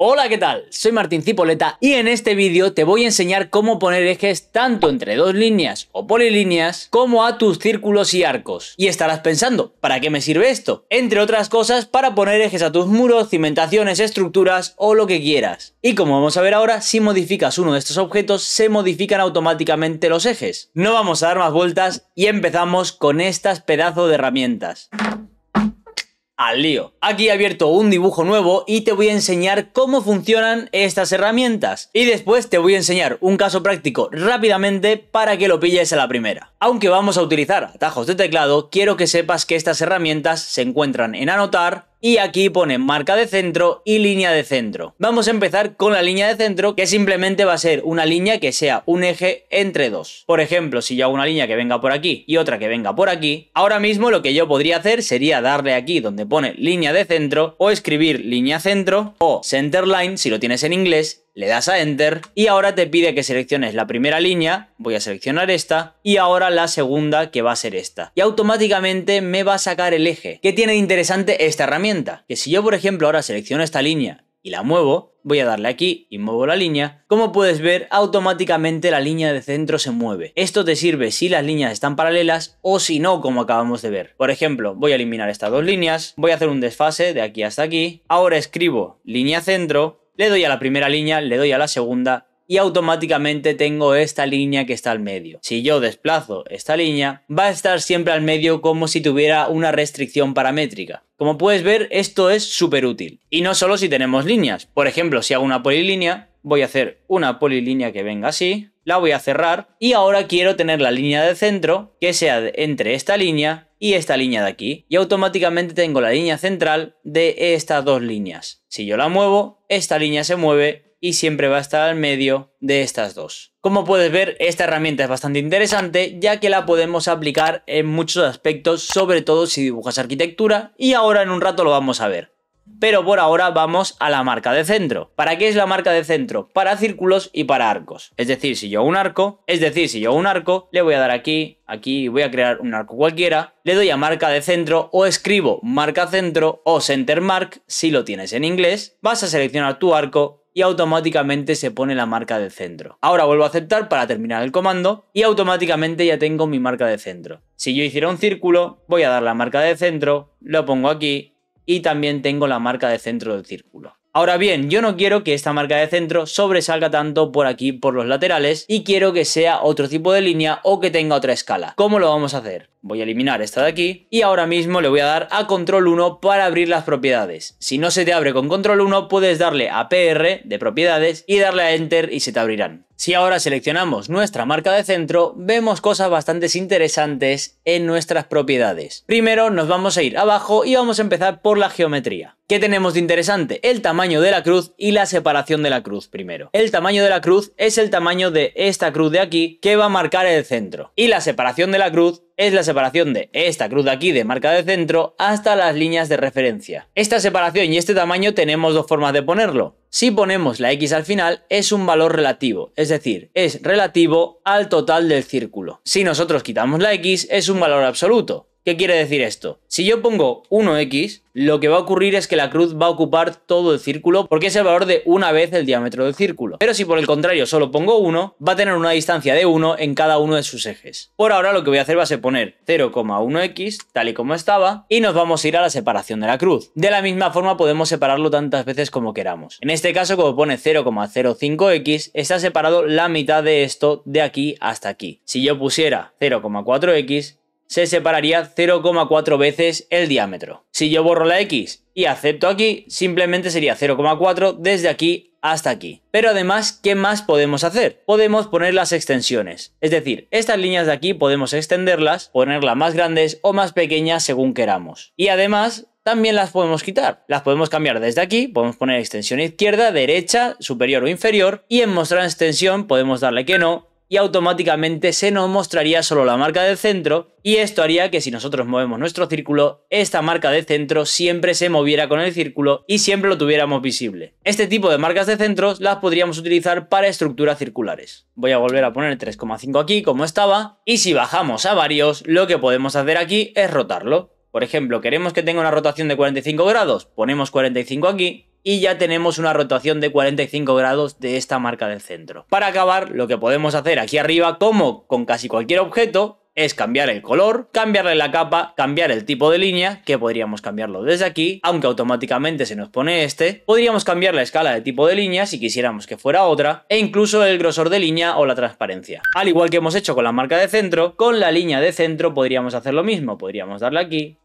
Hola, ¿qué tal? Soy Martín Cipoleta y en este vídeo te voy a enseñar cómo poner ejes tanto entre dos líneas o polilíneas como a tus círculos y arcos. Y estarás pensando, ¿para qué me sirve esto? Entre otras cosas, para poner ejes a tus muros, cimentaciones, estructuras o lo que quieras. Y como vamos a ver ahora, si modificas uno de estos objetos, se modifican automáticamente los ejes. No vamos a dar más vueltas y empezamos con estas pedazos de herramientas al lío. Aquí he abierto un dibujo nuevo y te voy a enseñar cómo funcionan estas herramientas. Y después te voy a enseñar un caso práctico rápidamente para que lo pilles a la primera. Aunque vamos a utilizar atajos de teclado, quiero que sepas que estas herramientas se encuentran en Anotar, y aquí pone marca de centro y línea de centro. Vamos a empezar con la línea de centro que simplemente va a ser una línea que sea un eje entre dos. Por ejemplo, si yo hago una línea que venga por aquí y otra que venga por aquí, ahora mismo lo que yo podría hacer sería darle aquí donde pone línea de centro o escribir línea centro o center line si lo tienes en inglés le das a Enter y ahora te pide que selecciones la primera línea, voy a seleccionar esta, y ahora la segunda que va a ser esta. Y automáticamente me va a sacar el eje. ¿Qué tiene de interesante esta herramienta? Que si yo por ejemplo ahora selecciono esta línea y la muevo, voy a darle aquí y muevo la línea, como puedes ver automáticamente la línea de centro se mueve. Esto te sirve si las líneas están paralelas o si no, como acabamos de ver. Por ejemplo, voy a eliminar estas dos líneas, voy a hacer un desfase de aquí hasta aquí, ahora escribo línea centro le doy a la primera línea, le doy a la segunda y automáticamente tengo esta línea que está al medio. Si yo desplazo esta línea, va a estar siempre al medio como si tuviera una restricción paramétrica. Como puedes ver, esto es súper útil. Y no solo si tenemos líneas. Por ejemplo, si hago una polilínea, voy a hacer una polilínea que venga así, la voy a cerrar y ahora quiero tener la línea de centro que sea entre esta línea y esta línea de aquí. Y automáticamente tengo la línea central de estas dos líneas. Si yo la muevo, esta línea se mueve y siempre va a estar al medio de estas dos. Como puedes ver, esta herramienta es bastante interesante ya que la podemos aplicar en muchos aspectos, sobre todo si dibujas arquitectura y ahora en un rato lo vamos a ver pero por ahora vamos a la marca de centro. ¿Para qué es la marca de centro? Para círculos y para arcos. Es decir, si yo hago un arco, es decir, si yo hago un arco, le voy a dar aquí, aquí, voy a crear un arco cualquiera, le doy a marca de centro o escribo marca centro o center mark si lo tienes en inglés, vas a seleccionar tu arco y automáticamente se pone la marca de centro. Ahora vuelvo a aceptar para terminar el comando y automáticamente ya tengo mi marca de centro. Si yo hiciera un círculo, voy a dar la marca de centro, lo pongo aquí y también tengo la marca de centro del círculo. Ahora bien, yo no quiero que esta marca de centro sobresalga tanto por aquí, por los laterales, y quiero que sea otro tipo de línea o que tenga otra escala. ¿Cómo lo vamos a hacer? Voy a eliminar esta de aquí y ahora mismo le voy a dar a control 1 para abrir las propiedades. Si no se te abre con control 1, puedes darle a PR de propiedades y darle a enter y se te abrirán. Si ahora seleccionamos nuestra marca de centro, vemos cosas bastante interesantes en nuestras propiedades. Primero nos vamos a ir abajo y vamos a empezar por la geometría. ¿Qué tenemos de interesante? El tamaño de la cruz y la separación de la cruz primero. El tamaño de la cruz es el tamaño de esta cruz de aquí que va a marcar el centro. Y la separación de la cruz es la separación de esta cruz de aquí de marca de centro hasta las líneas de referencia. Esta separación y este tamaño tenemos dos formas de ponerlo. Si ponemos la X al final es un valor relativo, es decir, es relativo al total del círculo. Si nosotros quitamos la X es un valor absoluto, ¿Qué quiere decir esto? Si yo pongo 1x, lo que va a ocurrir es que la cruz va a ocupar todo el círculo porque es el valor de una vez el diámetro del círculo. Pero si por el contrario solo pongo 1, va a tener una distancia de 1 en cada uno de sus ejes. Por ahora lo que voy a hacer va a ser poner 0,1x, tal y como estaba, y nos vamos a ir a la separación de la cruz. De la misma forma podemos separarlo tantas veces como queramos. En este caso, como pone 0,05x, está separado la mitad de esto de aquí hasta aquí. Si yo pusiera 0,4x, se separaría 0,4 veces el diámetro. Si yo borro la X y acepto aquí, simplemente sería 0,4 desde aquí hasta aquí. Pero además, ¿qué más podemos hacer? Podemos poner las extensiones. Es decir, estas líneas de aquí podemos extenderlas, ponerlas más grandes o más pequeñas según queramos. Y además, también las podemos quitar. Las podemos cambiar desde aquí, podemos poner extensión izquierda, derecha, superior o inferior y en mostrar extensión podemos darle que no, y automáticamente se nos mostraría solo la marca del centro y esto haría que si nosotros movemos nuestro círculo, esta marca de centro siempre se moviera con el círculo y siempre lo tuviéramos visible. Este tipo de marcas de centros las podríamos utilizar para estructuras circulares. Voy a volver a poner 3,5 aquí como estaba y si bajamos a varios, lo que podemos hacer aquí es rotarlo. Por ejemplo, queremos que tenga una rotación de 45 grados, ponemos 45 aquí y ya tenemos una rotación de 45 grados de esta marca del centro. Para acabar, lo que podemos hacer aquí arriba, como con casi cualquier objeto, es cambiar el color, cambiarle la capa, cambiar el tipo de línea, que podríamos cambiarlo desde aquí, aunque automáticamente se nos pone este. Podríamos cambiar la escala de tipo de línea si quisiéramos que fuera otra, e incluso el grosor de línea o la transparencia. Al igual que hemos hecho con la marca de centro, con la línea de centro podríamos hacer lo mismo. Podríamos darle aquí,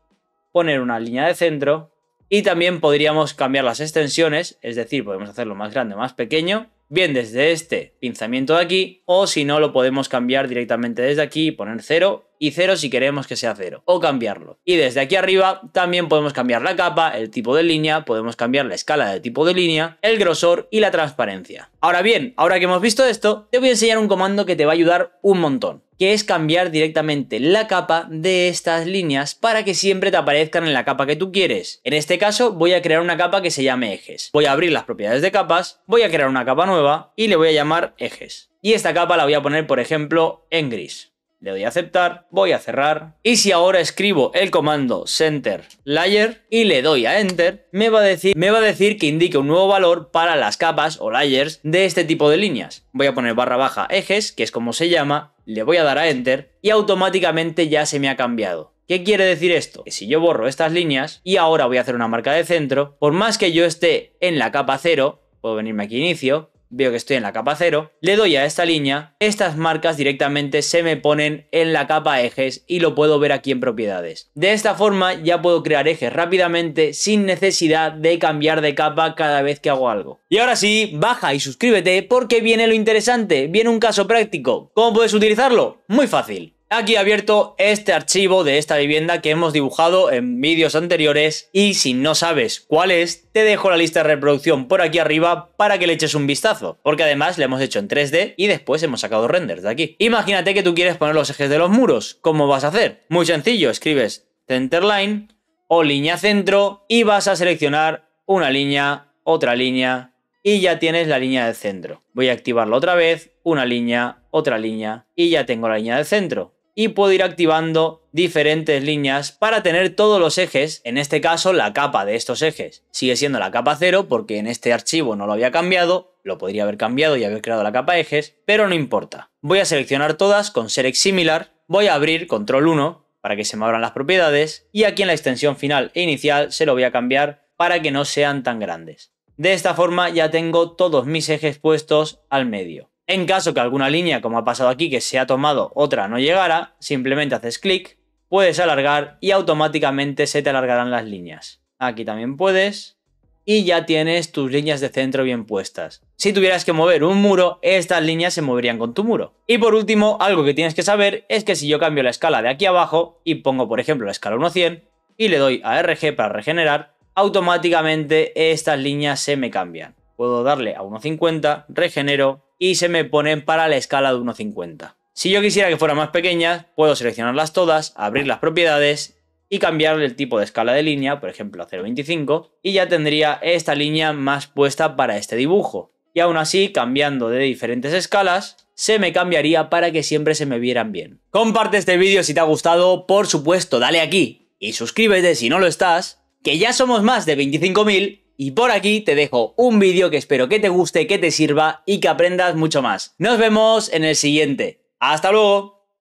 poner una línea de centro, y también podríamos cambiar las extensiones, es decir, podemos hacerlo más grande o más pequeño, bien desde este pinzamiento de aquí, o si no lo podemos cambiar directamente desde aquí, poner 0 y 0 si queremos que sea 0, o cambiarlo. Y desde aquí arriba también podemos cambiar la capa, el tipo de línea, podemos cambiar la escala del tipo de línea, el grosor y la transparencia. Ahora bien, ahora que hemos visto esto, te voy a enseñar un comando que te va a ayudar un montón que es cambiar directamente la capa de estas líneas para que siempre te aparezcan en la capa que tú quieres. En este caso voy a crear una capa que se llame ejes. Voy a abrir las propiedades de capas, voy a crear una capa nueva y le voy a llamar ejes. Y esta capa la voy a poner, por ejemplo, en gris. Le doy a aceptar, voy a cerrar. Y si ahora escribo el comando center layer y le doy a enter, me va a decir, me va a decir que indique un nuevo valor para las capas o layers de este tipo de líneas. Voy a poner barra baja ejes, que es como se llama, le voy a dar a Enter y automáticamente ya se me ha cambiado. ¿Qué quiere decir esto? Que si yo borro estas líneas y ahora voy a hacer una marca de centro, por más que yo esté en la capa 0, puedo venirme aquí a inicio, veo que estoy en la capa 0, le doy a esta línea, estas marcas directamente se me ponen en la capa ejes y lo puedo ver aquí en propiedades. De esta forma ya puedo crear ejes rápidamente sin necesidad de cambiar de capa cada vez que hago algo. Y ahora sí, baja y suscríbete porque viene lo interesante, viene un caso práctico. ¿Cómo puedes utilizarlo? Muy fácil. Aquí abierto este archivo de esta vivienda que hemos dibujado en vídeos anteriores y si no sabes cuál es, te dejo la lista de reproducción por aquí arriba para que le eches un vistazo, porque además le hemos hecho en 3D y después hemos sacado renders de aquí. Imagínate que tú quieres poner los ejes de los muros, ¿cómo vas a hacer? Muy sencillo, escribes centerline o línea centro y vas a seleccionar una línea, otra línea y ya tienes la línea del centro. Voy a activarlo otra vez, una línea, otra línea y ya tengo la línea del centro y puedo ir activando diferentes líneas para tener todos los ejes, en este caso la capa de estos ejes. Sigue siendo la capa 0 porque en este archivo no lo había cambiado, lo podría haber cambiado y haber creado la capa ejes, pero no importa. Voy a seleccionar todas con Select Similar, voy a abrir Control 1 para que se me abran las propiedades y aquí en la extensión final e inicial se lo voy a cambiar para que no sean tan grandes. De esta forma ya tengo todos mis ejes puestos al medio. En caso que alguna línea, como ha pasado aquí, que se ha tomado otra no llegara, simplemente haces clic, puedes alargar y automáticamente se te alargarán las líneas. Aquí también puedes. Y ya tienes tus líneas de centro bien puestas. Si tuvieras que mover un muro, estas líneas se moverían con tu muro. Y por último, algo que tienes que saber es que si yo cambio la escala de aquí abajo y pongo por ejemplo la escala 100 y le doy a RG para regenerar, automáticamente estas líneas se me cambian. Puedo darle a 1.50, regenero y se me ponen para la escala de 1.50. Si yo quisiera que fueran más pequeñas, puedo seleccionarlas todas, abrir las propiedades y cambiarle el tipo de escala de línea, por ejemplo a 0.25, y ya tendría esta línea más puesta para este dibujo. Y aún así, cambiando de diferentes escalas, se me cambiaría para que siempre se me vieran bien. Comparte este vídeo si te ha gustado, por supuesto dale aquí y suscríbete si no lo estás, que ya somos más de 25.000 y por aquí te dejo un vídeo que espero que te guste, que te sirva y que aprendas mucho más. Nos vemos en el siguiente. ¡Hasta luego!